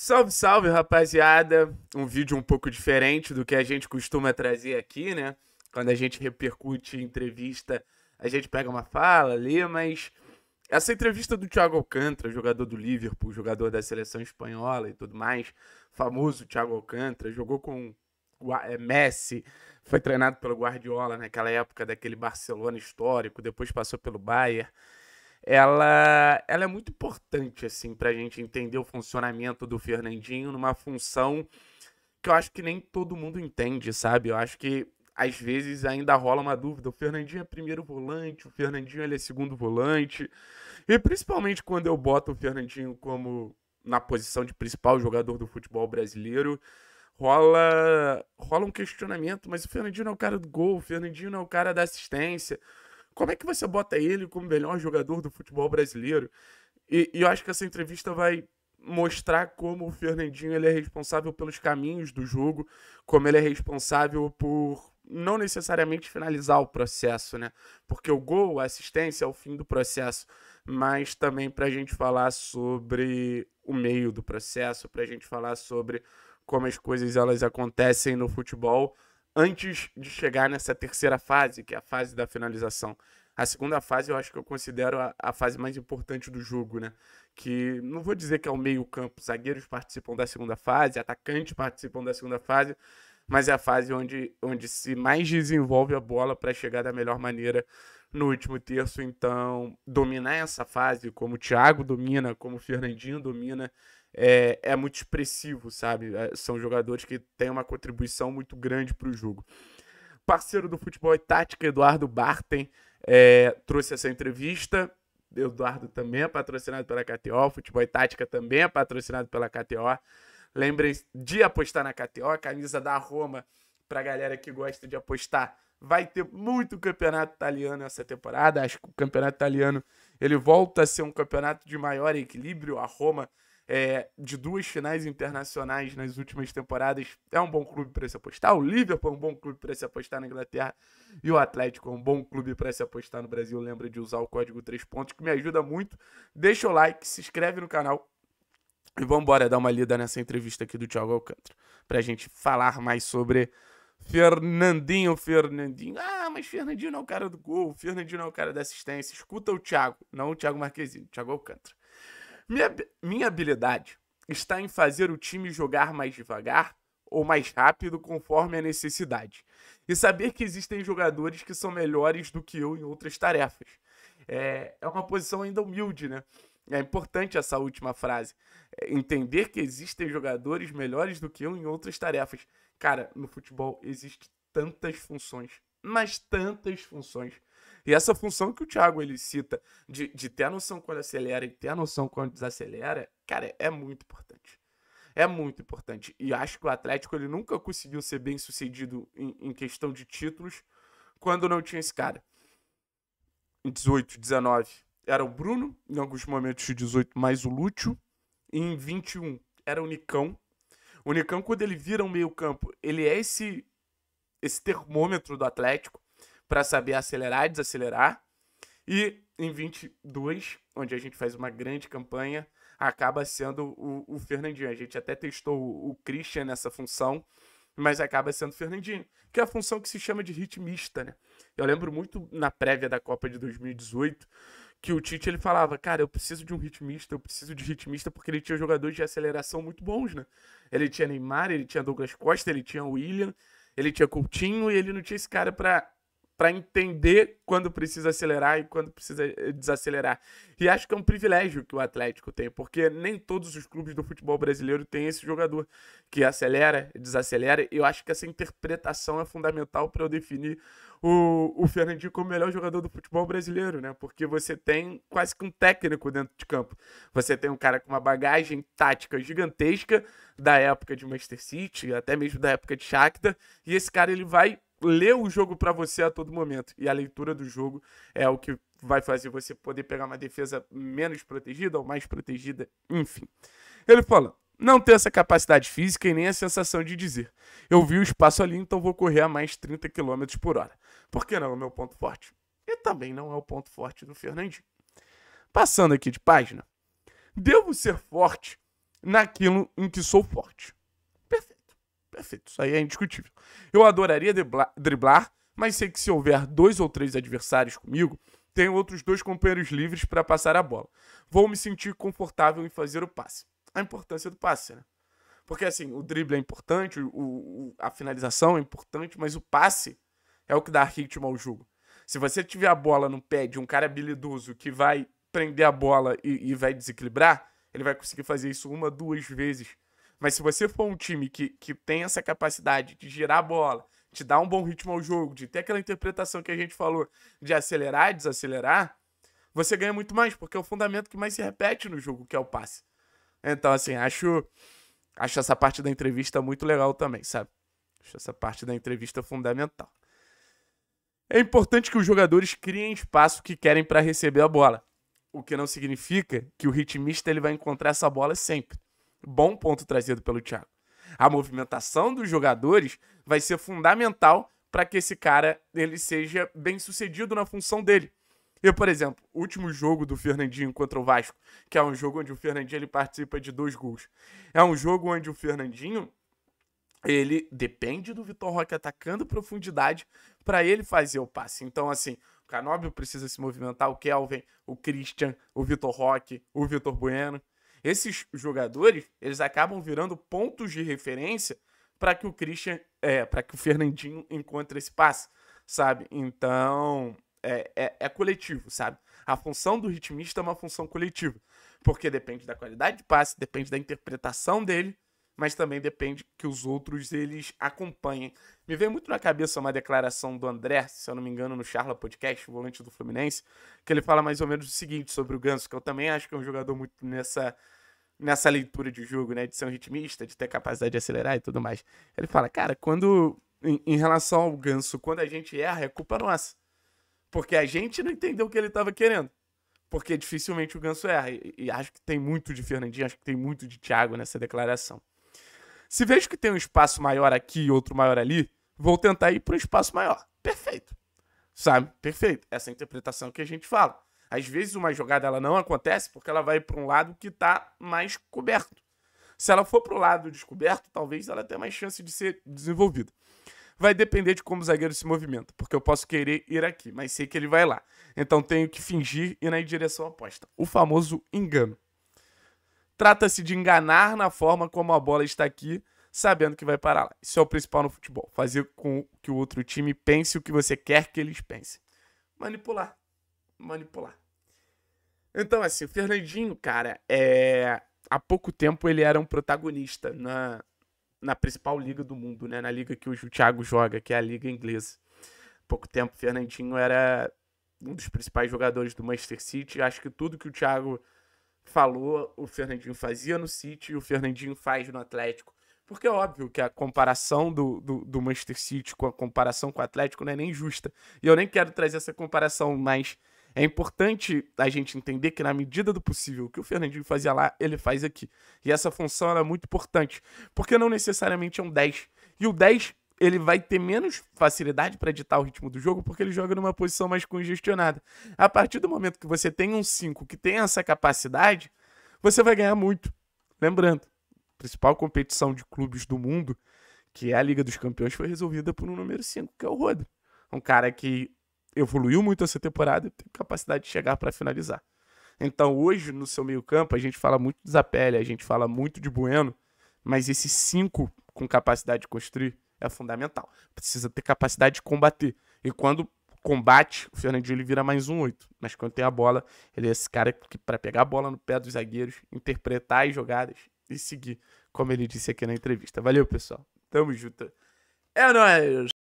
Salve, salve, rapaziada! Um vídeo um pouco diferente do que a gente costuma trazer aqui, né? Quando a gente repercute entrevista, a gente pega uma fala ali, mas essa entrevista do Thiago Alcântara, jogador do Liverpool, jogador da seleção espanhola e tudo mais, famoso Thiago Alcântara, jogou com é, Messi, foi treinado pelo Guardiola naquela época daquele Barcelona histórico, depois passou pelo Bayern ela, ela é muito importante, assim, a gente entender o funcionamento do Fernandinho numa função que eu acho que nem todo mundo entende, sabe? Eu acho que às vezes ainda rola uma dúvida. O Fernandinho é primeiro volante, o Fernandinho ele é segundo volante. E principalmente quando eu boto o Fernandinho como na posição de principal jogador do futebol brasileiro, rola rola um questionamento, mas o Fernandinho não é o cara do gol, o Fernandinho não é o cara da assistência. Como é que você bota ele como melhor jogador do futebol brasileiro? E, e eu acho que essa entrevista vai mostrar como o Fernandinho ele é responsável pelos caminhos do jogo, como ele é responsável por não necessariamente finalizar o processo, né? Porque o gol, a assistência é o fim do processo, mas também para a gente falar sobre o meio do processo, para a gente falar sobre como as coisas elas acontecem no futebol antes de chegar nessa terceira fase, que é a fase da finalização. A segunda fase eu acho que eu considero a, a fase mais importante do jogo, né? Que não vou dizer que é o meio-campo, zagueiros participam da segunda fase, atacantes participam da segunda fase, mas é a fase onde, onde se mais desenvolve a bola para chegar da melhor maneira no último terço. Então, dominar essa fase, como o Thiago domina, como o Fernandinho domina, é, é muito expressivo, sabe? É, são jogadores que têm uma contribuição muito grande para o jogo. Parceiro do futebol e tática, Eduardo Barten, é, trouxe essa entrevista. Eduardo também é patrocinado pela KTO, Futebol e Tática também é patrocinado pela KTO. Lembrem de apostar na KTO, camisa da Roma, a galera que gosta de apostar. Vai ter muito campeonato italiano essa temporada. Acho que o campeonato italiano ele volta a ser um campeonato de maior equilíbrio. A Roma é, de duas finais internacionais nas últimas temporadas, é um bom clube para se apostar. O Liverpool é um bom clube para se apostar na Inglaterra. E o Atlético é um bom clube para se apostar no Brasil. Lembra de usar o código 3 pontos, que me ajuda muito. Deixa o like, se inscreve no canal. E vamos embora dar uma lida nessa entrevista aqui do Thiago Alcântara. a gente falar mais sobre Fernandinho, Fernandinho. Ah, mas Fernandinho não é o cara do gol, Fernandinho não é o cara da assistência. Escuta o Thiago, não o Thiago Marquezinho, o Thiago Alcântara. Minha, minha habilidade está em fazer o time jogar mais devagar ou mais rápido conforme a necessidade. E saber que existem jogadores que são melhores do que eu em outras tarefas. É, é uma posição ainda humilde, né? É importante essa última frase. É entender que existem jogadores melhores do que eu em outras tarefas. Cara, no futebol existe tantas funções, mas tantas funções. E essa função que o Thiago ele cita de, de ter a noção quando acelera e ter a noção quando desacelera, cara, é, é muito importante. É muito importante. E acho que o Atlético ele nunca conseguiu ser bem sucedido em, em questão de títulos quando não tinha esse cara. Em 18, 19 era o Bruno, em alguns momentos de 18 mais o Lúcio, e em 21 era o Nicão. O Nicão, quando ele vira o meio-campo, ele é esse, esse termômetro do Atlético para saber acelerar e desacelerar. E em 22, onde a gente faz uma grande campanha, acaba sendo o, o Fernandinho. A gente até testou o, o Christian nessa função, mas acaba sendo o Fernandinho, que é a função que se chama de ritmista, né? Eu lembro muito na prévia da Copa de 2018 que o Tite ele falava, cara, eu preciso de um ritmista, eu preciso de ritmista porque ele tinha jogadores de aceleração muito bons, né? Ele tinha Neymar, ele tinha Douglas Costa, ele tinha William, ele tinha Coutinho e ele não tinha esse cara para para entender quando precisa acelerar e quando precisa eh, desacelerar. E acho que é um privilégio que o Atlético tem, porque nem todos os clubes do futebol brasileiro têm esse jogador que acelera, desacelera. E eu acho que essa interpretação é fundamental para eu definir o, o Fernandinho como o melhor jogador do futebol brasileiro, né? Porque você tem quase que um técnico dentro de campo. Você tem um cara com uma bagagem tática gigantesca da época de Manchester City, até mesmo da época de Shakhtar, e esse cara ele vai lê o jogo para você a todo momento. E a leitura do jogo é o que vai fazer você poder pegar uma defesa menos protegida ou mais protegida, enfim. Ele fala: não tenho essa capacidade física e nem a sensação de dizer. Eu vi o espaço ali, então vou correr a mais 30 km por hora. Porque não é o meu ponto forte. E também não é o ponto forte do Fernandinho. Passando aqui de página. Devo ser forte naquilo em que sou forte. Perfeito, isso aí é indiscutível. Eu adoraria driblar, mas sei que se houver dois ou três adversários comigo, tenho outros dois companheiros livres para passar a bola. Vou me sentir confortável em fazer o passe. A importância do passe, né? Porque assim, o drible é importante, o, o, a finalização é importante, mas o passe é o que dá ritmo ao jogo. Se você tiver a bola no pé de um cara habilidoso que vai prender a bola e, e vai desequilibrar, ele vai conseguir fazer isso uma, duas vezes mas se você for um time que, que tem essa capacidade de girar a bola, de dar um bom ritmo ao jogo, de ter aquela interpretação que a gente falou de acelerar e desacelerar, você ganha muito mais, porque é o fundamento que mais se repete no jogo, que é o passe. Então, assim, acho, acho essa parte da entrevista muito legal também, sabe? Acho essa parte da entrevista fundamental. É importante que os jogadores criem espaço que querem para receber a bola, o que não significa que o ritmista ele vai encontrar essa bola sempre. Bom ponto trazido pelo Thiago. A movimentação dos jogadores vai ser fundamental para que esse cara ele seja bem sucedido na função dele. Eu, por exemplo, o último jogo do Fernandinho contra o Vasco, que é um jogo onde o Fernandinho ele participa de dois gols. É um jogo onde o Fernandinho ele depende do Vitor Roque atacando profundidade para ele fazer o passe. Então, assim, o Canóbio precisa se movimentar, o Kelvin, o Christian, o Vitor Roque, o Vitor Bueno esses jogadores, eles acabam virando pontos de referência para que o Christian, é, para que o Fernandinho encontre esse passe, sabe? Então, é, é, é, coletivo, sabe? A função do ritmista é uma função coletiva, porque depende da qualidade de passe, depende da interpretação dele, mas também depende que os outros eles acompanhem. Me veio muito na cabeça uma declaração do André, se eu não me engano, no Charla Podcast, o volante do Fluminense, que ele fala mais ou menos o seguinte sobre o Ganso, que eu também acho que é um jogador muito nessa nessa leitura de jogo, né, de ser um ritmista, de ter capacidade de acelerar e tudo mais. Ele fala, cara, quando em, em, relação ao ganso, quando a gente erra, é culpa nossa. Porque a gente não entendeu o que ele estava querendo. Porque dificilmente o ganso erra. E, e, acho que tem muito de Fernandinho, acho que tem muito de Thiago nessa declaração. Se vejo que tem um espaço maior aqui e outro maior ali, vou tentar ir para um espaço maior. Perfeito. Sabe? Perfeito. Essa é interpretação que a gente fala. Às vezes uma jogada ela não acontece porque ela vai para um lado que está mais coberto. Se ela for para o lado descoberto, talvez ela tenha mais chance de ser desenvolvida. Vai depender de como o zagueiro se movimenta, porque eu posso querer ir aqui, mas sei que ele vai lá. Então tenho que fingir ir na direção oposta. O famoso engano. Trata-se de enganar na forma como a bola está aqui, sabendo que vai parar lá. Isso é o principal no futebol. Fazer com que o outro time pense o que você quer que eles pensem. Manipular manipular. Então, assim, o Fernandinho, cara, é... há pouco tempo ele era um protagonista na, na principal liga do mundo, né? Na liga que o Thiago joga, que é a liga inglesa. Há pouco tempo, o Fernandinho era um dos principais jogadores do Manchester City. Acho que tudo que o Thiago falou, o Fernandinho fazia no City e o Fernandinho faz no Atlético. Porque é óbvio que a comparação do, do, do, Manchester City com a comparação com o Atlético não é nem justa. E eu nem quero trazer essa comparação, mas é importante a gente entender que, na medida do possível, o que o Fernandinho fazia lá, ele faz aqui. E essa função era é muito importante, porque não necessariamente é um 10. E o 10 ele vai ter menos facilidade para editar o ritmo do jogo porque ele joga numa posição mais congestionada. A partir do momento que você tem um 5 que tem essa capacidade, você vai ganhar muito. Lembrando, a principal competição de clubes do mundo, que é a Liga dos Campeões, foi resolvida por um número 5, que é o Roda. Um cara que evoluiu muito essa temporada e tem capacidade de chegar para finalizar. Então, hoje, no seu meio-campo, a gente fala muito de Zapelli, a gente fala muito de Bueno, mas esse cinco com capacidade de construir é fundamental. Precisa ter capacidade de combater. E quando combate, o Fernandinho ele vira mais um oito. Mas quando tem a bola, ele é esse cara que para pegar a bola no pé dos zagueiros, interpretar as jogadas e seguir, como ele disse aqui na entrevista. Valeu, pessoal. Tamo junto. É nóis!